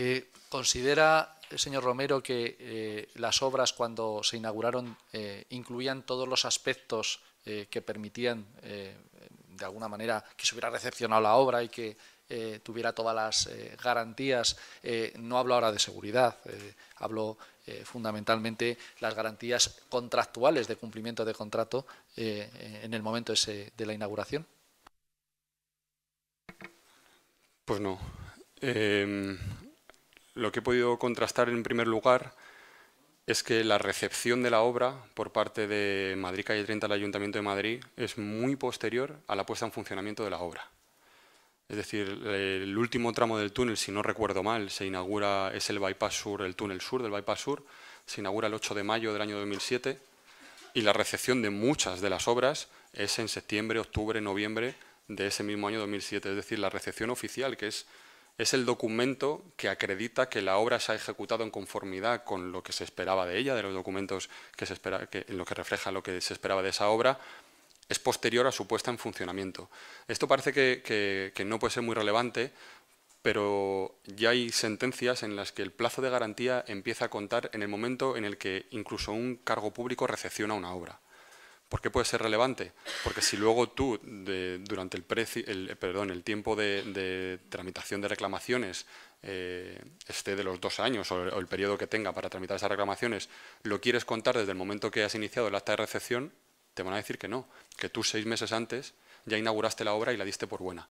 Eh, ¿Considera, eh, señor Romero, que eh, las obras cuando se inauguraron incluían todos los aspectos que permitían, de alguna manera, que se hubiera recepcionado la obra y que tuviera todas las garantías? no hablo ahora de seguridad, hablo fundamentalmente las garantías contractuales de cumplimiento de contrato en el momento de la inauguración. Pues no. Em, lo que he podido contrastar en primer lugar es que la recepción de la obra por parte de Madrid Calle 30 al Ayuntamiento de Madrid es muy posterior a la puesta en funcionamiento de la obra. Es decir, el último tramo del túnel, si no recuerdo mal, se inaugura, es el bypass sur, el túnel sur del bypass sur, se inaugura el 8 de mayo del año 2007 y la recepción de muchas de las obras es en septiembre, octubre, noviembre de ese mismo año 2007. Es decir, la recepción oficial, que es es el documento que acredita que la obra se ha ejecutado en conformidad con lo que se esperaba de ella, de los documentos que se espera, en lo que refleja lo que se esperaba de esa obra, es posterior a su puesta en funcionamiento. Esto parece que no puede ser muy relevante, pero ya hay sentencias en las que el plazo de garantía empieza a contar en el momento en el que incluso un cargo público recepciona una obra. ¿Por qué puede ser relevante? Porque si luego tú, durante el, el, eh, perdón, el tiempo de, tramitación de reclamaciones, eh, esté de los dos años o el, o el, periodo que tenga para tramitar esas reclamaciones, lo quieres contar desde el momento que has iniciado el acta de recepción, te van a decir que no, que tú seis meses antes ya inauguraste la obra y la diste por buena.